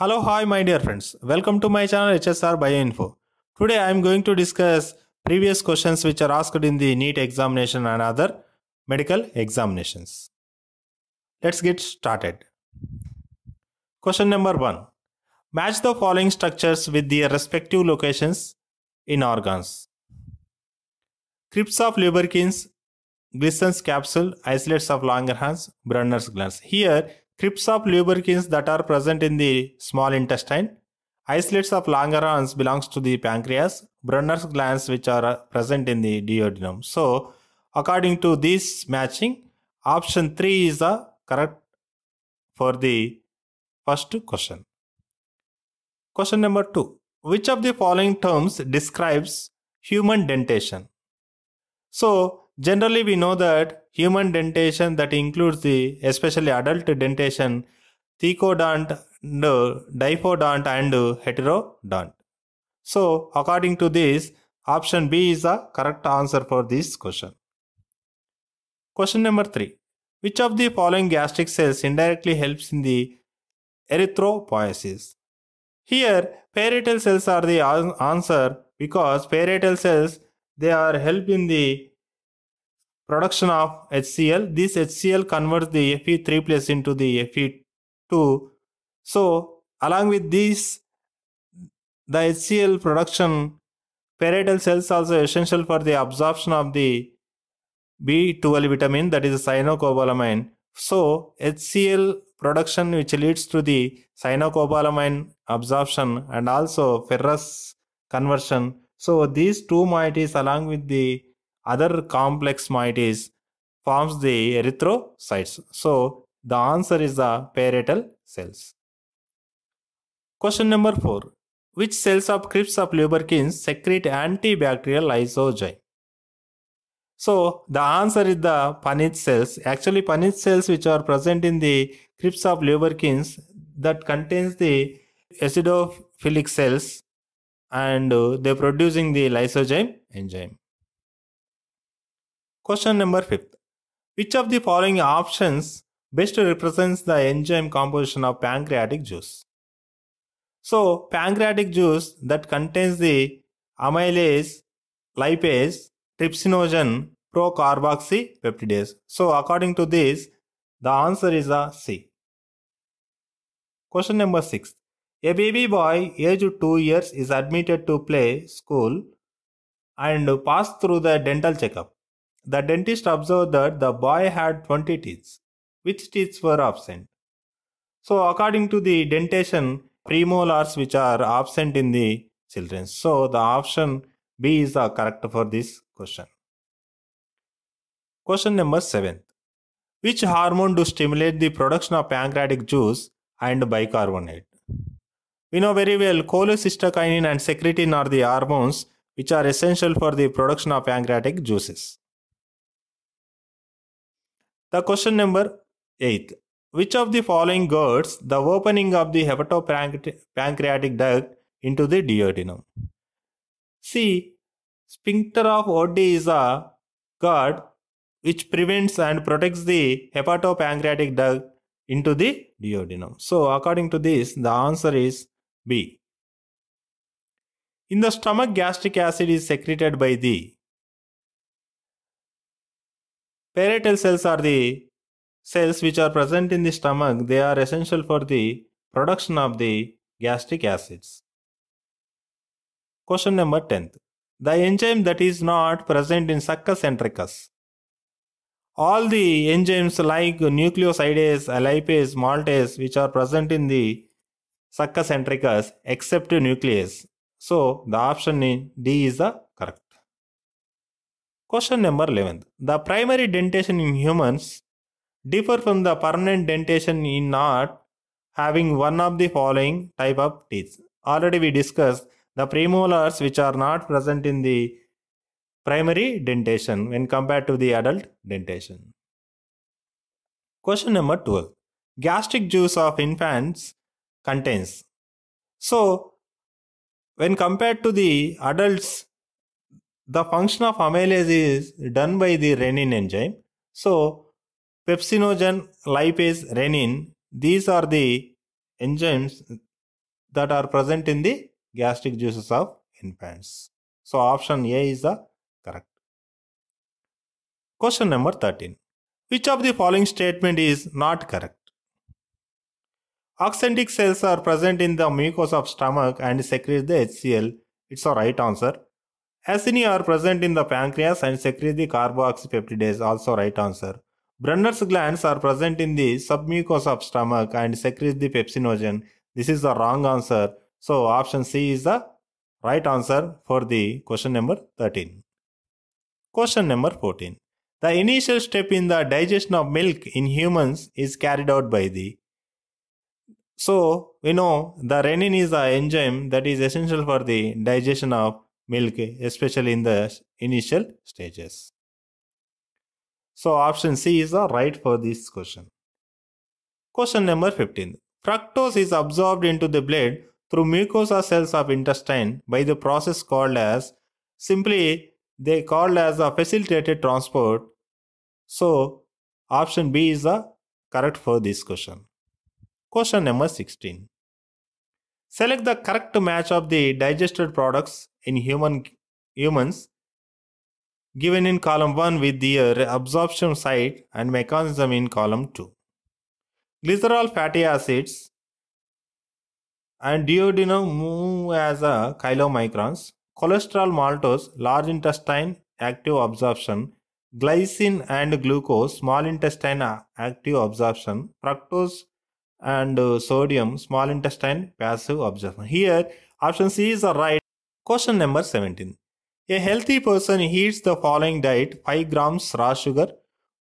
Hello, hi my dear friends. Welcome to my channel HSR Bioinfo. Today I am going to discuss previous questions which are asked in the NEET examination and other medical examinations. Let's get started. Question number 1. Match the following structures with their respective locations in organs. Crypts of Leberkin's, glisson's capsule, isolates of Langerhans, Brunner's glands. Here Crypts of lubricants that are present in the small intestine. Isolates of Langerhans belongs to the pancreas. Brunner's glands which are uh, present in the duodenum. So, according to this matching, option 3 is the uh, correct for the first question. Question number 2. Which of the following terms describes human dentation? So, generally we know that human dentation that includes the especially adult dentation, thecodont, dipodont and heterodont. So according to this, option B is the correct answer for this question. Question number 3. Which of the following gastric cells indirectly helps in the erythropoiesis? Here, parietal cells are the answer because parietal cells they are help in the production of HCl. This HCl converts the Fe3 plus into the Fe2. So along with this, the HCl production, parietal cells also essential for the absorption of the B12 vitamin that is cyanocobalamin. So HCl production which leads to the cyanocobalamin absorption and also ferrous conversion. So these two moieties along with the other complex moieties forms the erythrocytes. So the answer is the parietal cells. Question number 4. Which cells of crypts of Leberkins secrete antibacterial lysogen? So the answer is the Panich cells. Actually Panich cells which are present in the crypts of Leberkins that contains the acidophilic cells and they uh, they producing the lysozyme enzyme. Question number 5. Which of the following options best represents the enzyme composition of pancreatic juice? So, pancreatic juice that contains the amylase, lipase, trypsinogen, procarboxy peptidase. So, according to this, the answer is a C. Question number 6. A baby boy aged 2 years is admitted to play school and pass through the dental checkup. The dentist observed that the boy had 20 teeth, which teeth were absent. So, according to the dentition, premolars which are absent in the children. So, the option B is the correct for this question. Question number 7. Which hormone to stimulate the production of pancreatic juice and bicarbonate? We know very well cholecystokinin and secretin are the hormones which are essential for the production of pancreatic juices. The question number 8. Which of the following guards the opening of the hepatopancreatic duct into the duodenum? C. Sphincter of Oddi is a guard which prevents and protects the hepatopancreatic duct into the duodenum. So according to this, the answer is B. In the stomach, gastric acid is secreted by the Parietal cells are the cells which are present in the stomach. They are essential for the production of the gastric acids. Question number 10. The enzyme that is not present in succus centricus. All the enzymes like nucleosidase, lipase, maltase which are present in the succus centricus except nuclease. So the option D is the Question number 11. The primary dentation in humans differ from the permanent dentation in not having one of the following type of teeth. Already we discussed the premolars which are not present in the primary dentation when compared to the adult dentation. Question number 12. Gastric juice of infants contains. So, when compared to the adults the function of amylase is done by the renin enzyme. So, pepsinogen, lipase, renin, these are the enzymes that are present in the gastric juices of infants. So, option A is the correct. Question number 13. Which of the following statement is not correct? Oxyntic cells are present in the mucosa of stomach and secrete the HCl. It's a right answer. Acini are present in the pancreas and secrete the carboxypeptidase, also right answer. Brenner's glands are present in the submucosa of stomach and secrete the pepsinogen. This is the wrong answer. So option C is the right answer for the question number 13. Question number 14. The initial step in the digestion of milk in humans is carried out by the so we know the renin is the enzyme that is essential for the digestion of milk, especially in the initial stages. So option C is the right for this question. Question number 15. Fructose is absorbed into the blood through mucosa cells of intestine by the process called as simply they called as a facilitated transport. So option B is the correct for this question. Question number 16. Select the correct match of the digested products in human humans given in column 1 with the uh, absorption site and mechanism in column 2. Glycerol fatty acids and duodenum move as a chylomicrons. Cholesterol maltose, large intestine active absorption. Glycine and glucose, small intestine uh, active absorption. Fructose and uh, sodium, small intestine, passive absorption. Here, option C is the right. Question number 17. A healthy person eats the following diet 5 grams raw sugar,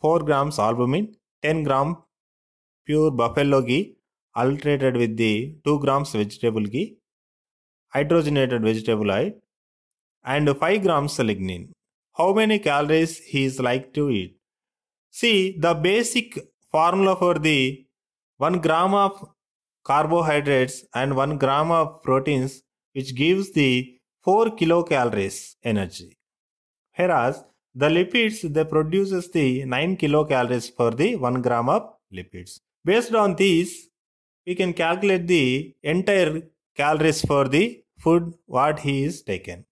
4 grams albumin, 10 grams pure buffalo ghee, alternated with the 2 grams vegetable ghee, hydrogenated vegetable oil, and 5 grams lignin. How many calories he is like to eat? See, the basic formula for the 1 gram of carbohydrates and 1 gram of proteins, which gives the 4 kilocalories energy. Whereas the lipids, they produces the 9 kilocalories for the 1 gram of lipids. Based on these, we can calculate the entire calories for the food what he is taken.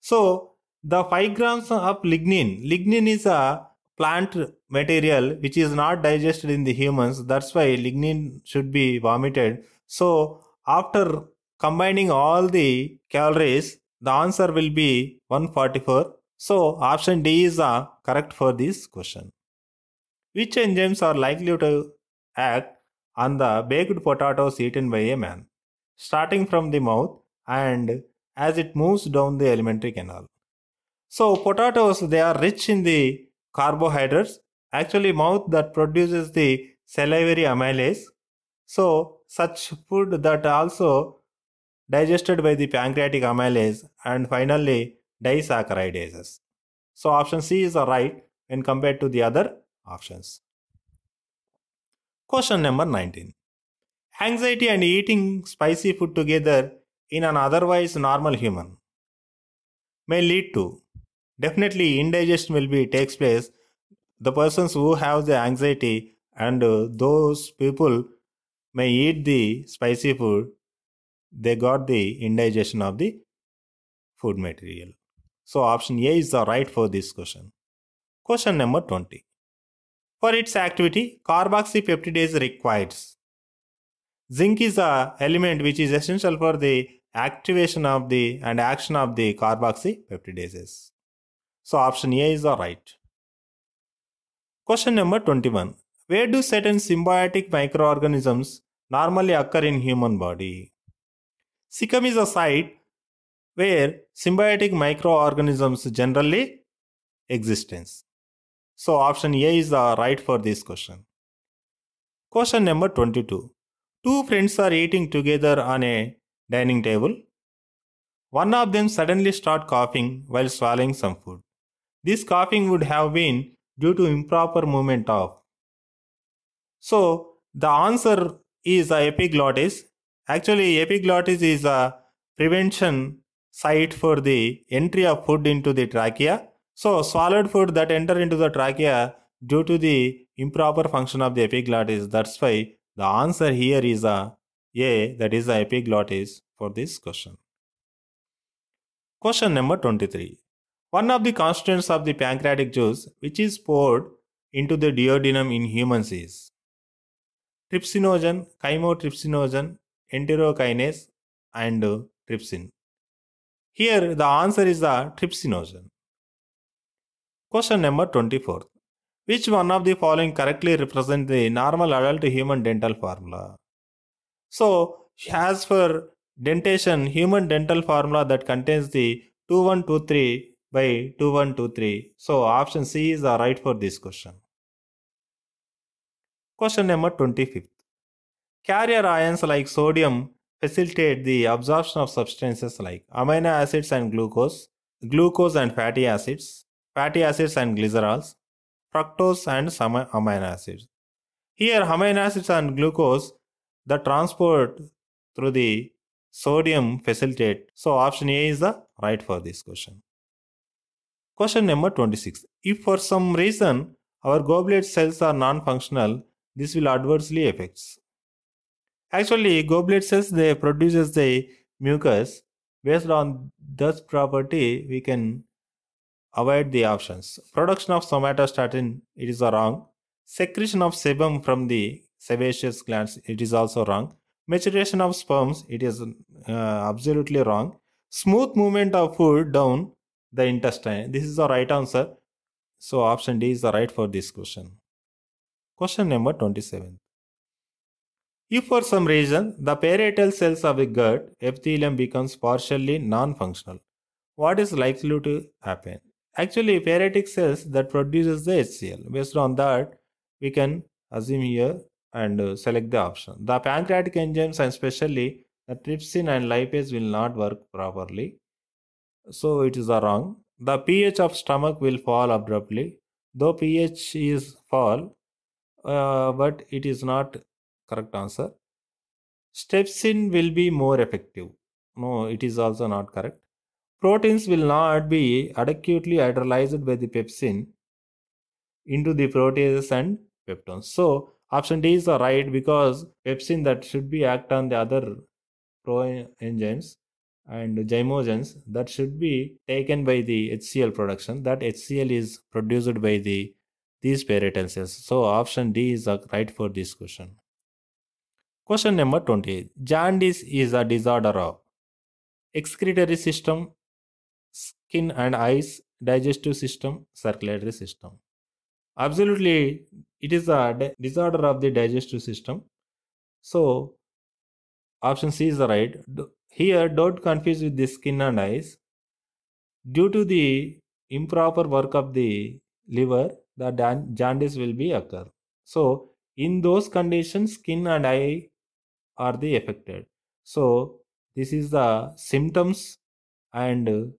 So the 5 grams of lignin, lignin is a plant material which is not digested in the humans. That's why lignin should be vomited. So after combining all the calories, the answer will be 144. So option D is the uh, correct for this question. Which enzymes are likely to act on the baked potatoes eaten by a man? Starting from the mouth and as it moves down the alimentary canal. So potatoes, they are rich in the carbohydrates actually mouth that produces the salivary amylase. So such food that also digested by the pancreatic amylase and finally disaccharidases. So option C is right when compared to the other options. Question number 19. Anxiety and eating spicy food together in an otherwise normal human may lead to definitely indigestion will be takes place the persons who have the anxiety and uh, those people may eat the spicy food they got the indigestion of the food material so option a is the right for this question question number 20 for its activity carboxypeptidase requires zinc is a element which is essential for the activation of the and action of the carboxypeptidases so option A is the right. Question number 21. Where do certain symbiotic microorganisms normally occur in human body? Cecum is a site where symbiotic microorganisms generally existence. So option A is the right for this question. Question number 22. Two friends are eating together on a dining table. One of them suddenly start coughing while swallowing some food. This coughing would have been due to improper movement of. So the answer is the epiglottis. Actually, epiglottis is a prevention site for the entry of food into the trachea. So swallowed food that enter into the trachea due to the improper function of the epiglottis. That's why the answer here is a A, that is the epiglottis for this question. Question number 23. One of the constituents of the pancreatic juice which is poured into the duodenum in humans is trypsinogen, chymotrypsinogen, enterokinase and trypsin. Here the answer is the trypsinogen. Question number 24. Which one of the following correctly represents the normal adult human dental formula? So, as for dentation, human dental formula that contains the 2123 by 2123. So option C is the right for this question. Question number 25. Carrier ions like sodium facilitate the absorption of substances like amino acids and glucose, glucose and fatty acids, fatty acids and glycerols, fructose and some amino acids. Here amino acids and glucose the transport through the sodium facilitate. So option A is the right for this question. Question number 26. If for some reason our goblet cells are non-functional, this will adversely affect. Actually, goblet cells they produce the mucus. Based on this property, we can avoid the options. Production of somatostatin, it is wrong. Secretion of sebum from the sebaceous glands, it is also wrong. Maturation of sperms, it is uh, absolutely wrong. Smooth movement of food down the intestine. This is the right answer. So option D is the right for this question. Question number 27. If for some reason the parietal cells of the gut epithelium becomes partially non-functional, what is likely to happen? Actually, parietic cells that produces the HCl. Based on that, we can assume here and uh, select the option. The pancreatic enzymes and especially the trypsin and lipase will not work properly. So it is wrong. The pH of stomach will fall abruptly. Though pH is fall, uh, but it is not correct answer. Stepsin will be more effective. No, it is also not correct. Proteins will not be adequately hydrolyzed by the pepsin into the proteases and peptones. So option D is the right because pepsin that should be act on the other pro enzymes and gymogens that should be taken by the HCl production. That HCl is produced by the these parietal cells. So option D is right for this question. Question number 20. Jaundice is a disorder of excretory system, skin and eyes, digestive system, circulatory system. Absolutely, it is a disorder of the digestive system. So option C is the right. Here, don't confuse with the skin and eyes. Due to the improper work of the liver, the jaundice will be occur. So, in those conditions, skin and eye are the affected. So, this is the symptoms and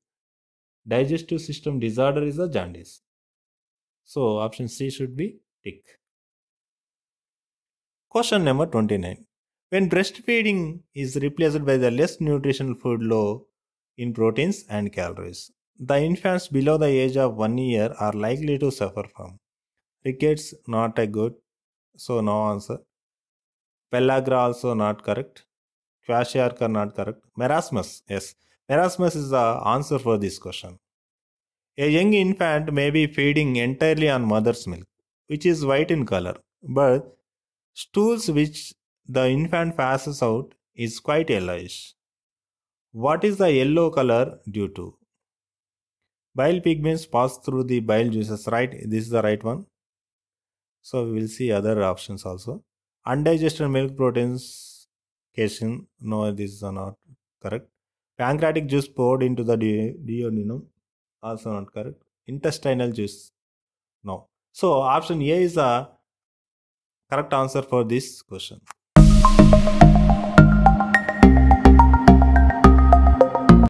digestive system disorder is the jaundice. So, option C should be tick. Question number 29. When breastfeeding is replaced by the less nutritional food low in proteins and calories, the infants below the age of one year are likely to suffer from rickets, not a good, so no answer. Pellagra also not correct. Kwashiorkor not correct. Marasmus yes. Marasmus is the answer for this question. A young infant may be feeding entirely on mother's milk, which is white in color, but stools which the infant passes out is quite yellowish. What is the yellow color due to? Bile pigments pass through the bile juices, right? This is the right one. So we will see other options also. Undigested milk proteins, casein. No, this is not correct. Pancreatic juice poured into the duodenum, also not correct. Intestinal juice, no. So option A is the correct answer for this question. Thank you.